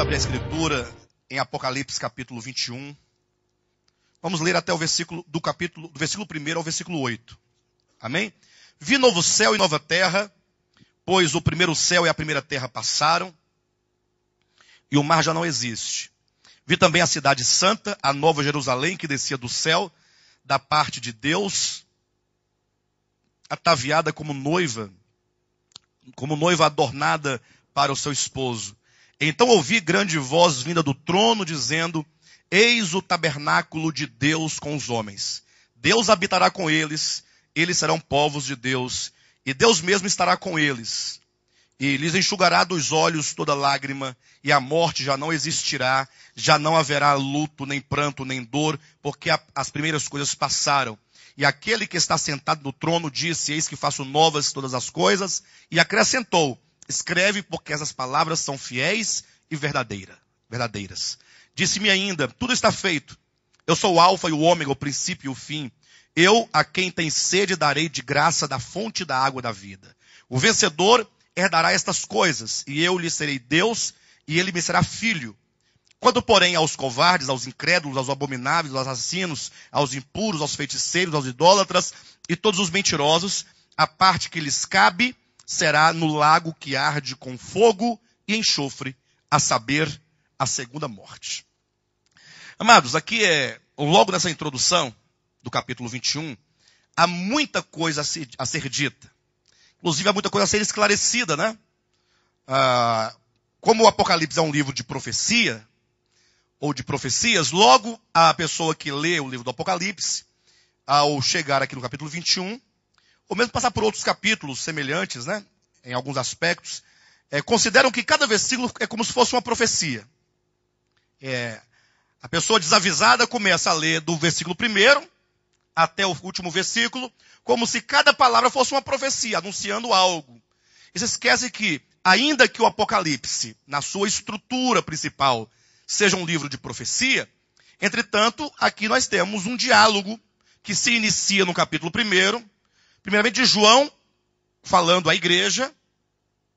abrir a escritura em Apocalipse capítulo 21. Vamos ler até o versículo do capítulo do versículo 1 ao versículo 8. Amém? Vi novo céu e nova terra, pois o primeiro céu e a primeira terra passaram, e o mar já não existe. Vi também a cidade santa, a nova Jerusalém que descia do céu, da parte de Deus, ataviada como noiva, como noiva adornada para o seu esposo. Então ouvi grande voz vinda do trono dizendo: Eis o tabernáculo de Deus com os homens. Deus habitará com eles, eles serão povos de Deus, e Deus mesmo estará com eles. E lhes enxugará dos olhos toda lágrima, e a morte já não existirá, já não haverá luto, nem pranto, nem dor, porque a, as primeiras coisas passaram. E aquele que está sentado no trono disse: Eis que faço novas todas as coisas, e acrescentou: Escreve, porque essas palavras são fiéis e verdadeira, verdadeiras. Disse-me ainda: Tudo está feito. Eu sou o Alfa e o Ômega, o princípio e o fim. Eu, a quem tem sede, darei de graça da fonte da água da vida. O vencedor herdará estas coisas, e eu lhe serei Deus, e ele me será filho. Quando, porém, aos covardes, aos incrédulos, aos abomináveis, aos assassinos, aos impuros, aos feiticeiros, aos idólatras e todos os mentirosos, a parte que lhes cabe será no lago que arde com fogo e enxofre, a saber, a segunda morte. Amados, aqui é, logo nessa introdução do capítulo 21, há muita coisa a ser, a ser dita. Inclusive, há muita coisa a ser esclarecida, né? Ah, como o Apocalipse é um livro de profecia, ou de profecias, logo a pessoa que lê o livro do Apocalipse, ao chegar aqui no capítulo 21, ou mesmo passar por outros capítulos semelhantes, né, em alguns aspectos, é, consideram que cada versículo é como se fosse uma profecia. É, a pessoa desavisada começa a ler do versículo primeiro até o último versículo, como se cada palavra fosse uma profecia, anunciando algo. E se esquece que, ainda que o Apocalipse, na sua estrutura principal, seja um livro de profecia, entretanto, aqui nós temos um diálogo que se inicia no capítulo primeiro, Primeiramente, João falando à igreja,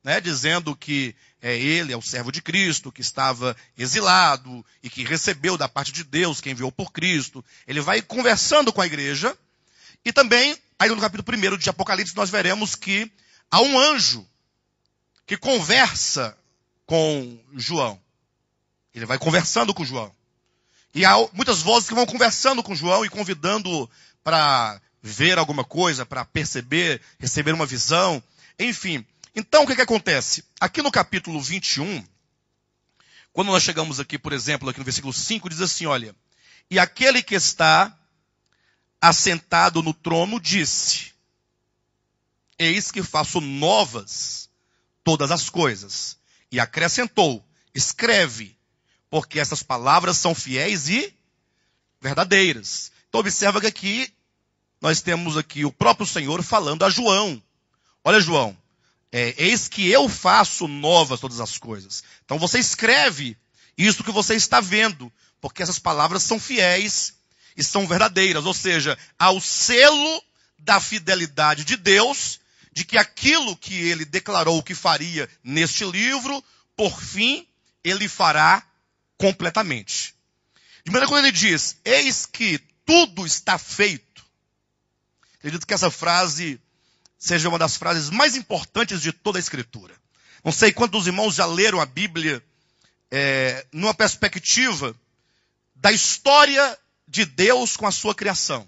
né, dizendo que é ele, é o servo de Cristo, que estava exilado e que recebeu da parte de Deus, que enviou por Cristo. Ele vai conversando com a igreja. E também, aí no capítulo 1 de Apocalipse, nós veremos que há um anjo que conversa com João. Ele vai conversando com João. E há muitas vozes que vão conversando com João e convidando para ver alguma coisa, para perceber, receber uma visão, enfim. Então, o que, que acontece? Aqui no capítulo 21, quando nós chegamos aqui, por exemplo, aqui no versículo 5, diz assim: olha, e aquele que está assentado no trono disse: Eis que faço novas todas as coisas. E acrescentou: Escreve, porque essas palavras são fiéis e verdadeiras. Então observa que aqui nós temos aqui o próprio Senhor falando a João. Olha, João, é, eis que eu faço novas todas as coisas. Então você escreve isso que você está vendo, porque essas palavras são fiéis e são verdadeiras. Ou seja, ao selo da fidelidade de Deus, de que aquilo que ele declarou que faria neste livro, por fim, ele fará completamente. De maneira que ele diz: Eis que tudo está feito Acredito que essa frase seja uma das frases mais importantes de toda a Escritura. Não sei quantos irmãos já leram a Bíblia é, numa perspectiva da história de Deus com a sua criação.